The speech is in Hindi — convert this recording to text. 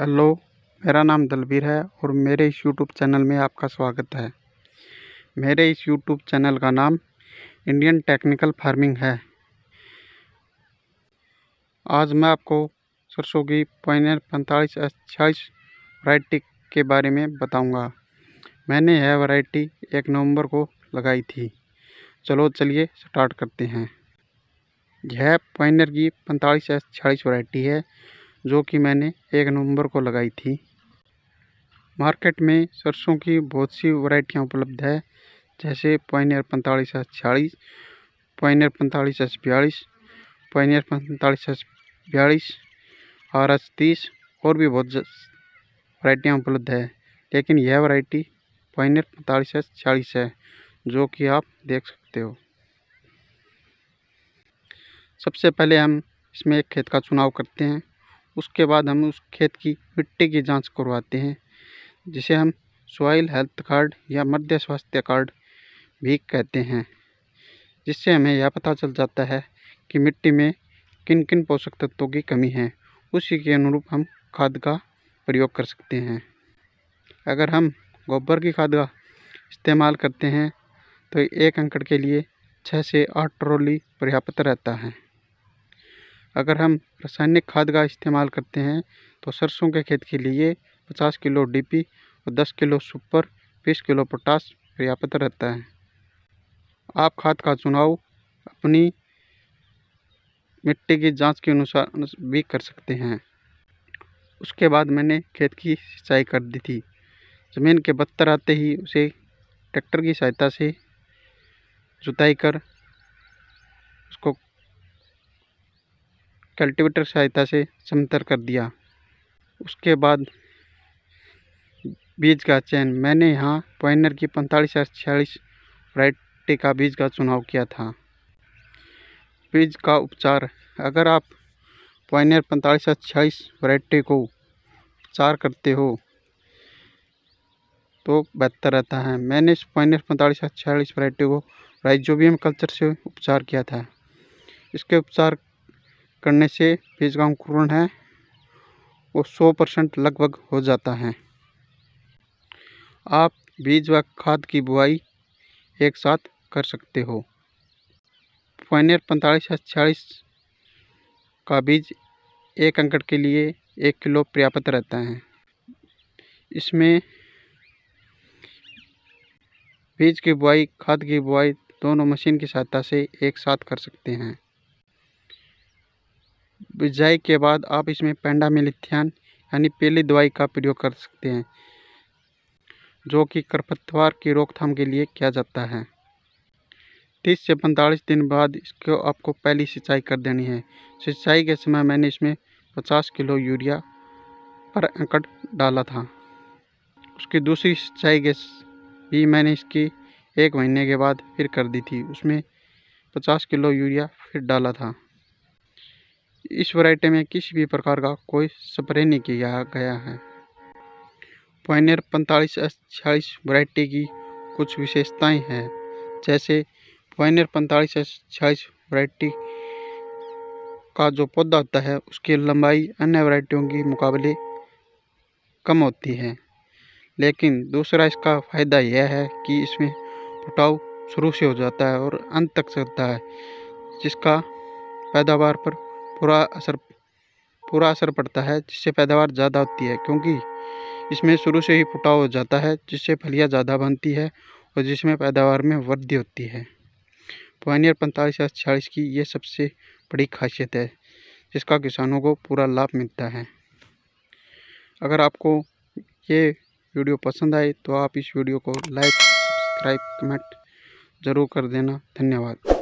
हेलो मेरा नाम दलबीर है और मेरे इस यूट्यूब चैनल में आपका स्वागत है मेरे इस यूट्यूब चैनल का नाम इंडियन टेक्निकल फार्मिंग है आज मैं आपको सरसों की पॉइंट पैंतालीस अट्ठाईस वरायटी के बारे में बताऊंगा मैंने यह वैरायटी एक नवंबर को लगाई थी चलो चलिए स्टार्ट करते हैं यह पॉइनर की पैंतालीस अट्ठाईस वरायटी है जो कि मैंने एक नवंबर को लगाई थी मार्केट में सरसों की बहुत सी वैरायटियाँ उपलब्ध है जैसे पाइनियर पैंतालीस एस छियालीस पाइनियर पैंतालीस एस बयालीस पाइनियर पैंतालीस एस बयालीस आर एस तीस और भी बहुत वैरायटियाँ उपलब्ध है लेकिन यह वैरायटी पाइनियर पैंतालीस एस छियालीस है जो कि आप देख सकते हो सबसे पहले हम इसमें एक खेत का चुनाव करते हैं उसके बाद हम उस खेत की मिट्टी की जांच करवाते हैं जिसे हम सॉइल हेल्थ कार्ड या मध्य स्वास्थ्य कार्ड भी कहते हैं जिससे हमें यह पता चल जाता है कि मिट्टी में किन किन पोषक तत्वों की कमी है उसी के अनुरूप हम खाद का प्रयोग कर सकते हैं अगर हम गोबर की खाद का इस्तेमाल करते हैं तो एक अंकड़ के लिए छः से आठ ट्रॉली पर्याप्त रहता है अगर हम रासायनिक खाद का इस्तेमाल करते हैं तो सरसों के खेत के लिए 50 किलो डीपी और 10 किलो सुपर 20 किलो पोटास पर्याप्त रहता है आप खाद का चुनाव अपनी मिट्टी की जांच के अनुसार भी कर सकते हैं उसके बाद मैंने खेत की सिंचाई कर दी थी ज़मीन के बत्तर आते ही उसे ट्रैक्टर की सहायता से जुताई कर उसको कल्टीवेटर सहायता से समतर कर दिया उसके बाद बीज का चयन मैंने यहाँ पॉइनर की पैंतालीस या छियालीस वराइटी का बीज का चुनाव किया था बीज का उपचार अगर आप पॉइनर पैंतालीस और छियालीस वराइटी को उपचार करते हो तो बेहतर रहता है मैंने इस पॉइनर पैंतालीस या छियालीस वराइटी को राइजोबियम कल्चर से उपचार किया था इसके उपचार करने से बीज का अंकुरण है वो 100 परसेंट लगभग हो जाता है आप बीज व खाद की बुआई एक साथ कर सकते हो फाइनर पैंतालीस या छियालीस का बीज एक अंकड़ के लिए एक किलो पर्याप्त रहता है इसमें बीज की बुआई खाद की बुआई दोनों मशीन की सहायता से एक साथ कर सकते हैं बिजाई के बाद आप इसमें पेंडामिलिथियन यानी पीली दवाई का प्रयोग कर सकते हैं जो कि खरपतवार की रोकथाम के लिए किया जाता है तीस से पैंतालीस दिन बाद इसको आपको पहली सिंचाई कर देनी है सिंचाई के समय मैंने इसमें पचास किलो यूरिया पर एकड़ डाला था उसकी दूसरी सिंचाई के भी मैंने इसकी एक महीने के बाद फिर कर दी थी उसमें पचास किलो यूरिया फिर डाला था इस वैरायटी में किसी भी प्रकार का कोई स्प्रे नहीं किया गया है पॉइनर पैंतालीस छियालीस वैरायटी की कुछ विशेषताएं हैं जैसे पॉइनर पैंतालीस छियालीस वैरायटी का जो पौधा होता है उसकी लंबाई अन्य वैरायटियों के मुकाबले कम होती है लेकिन दूसरा इसका फ़ायदा यह है कि इसमें पटाव शुरू से हो जाता है और अंत तक चलता है जिसका पैदावार पर पूरा असर पूरा असर पड़ता है जिससे पैदावार ज़्यादा होती है क्योंकि इसमें शुरू से ही फुटाव हो जाता है जिससे फलियाँ ज़्यादा बनती है और जिसमें पैदावार में वृद्धि होती है पोनियर पैंतालीस या छियालीस की ये सबसे बड़ी खासियत है जिसका किसानों को पूरा लाभ मिलता है अगर आपको ये वीडियो पसंद आए तो आप इस वीडियो को लाइक सब्सक्राइब कमेंट ज़रूर कर देना धन्यवाद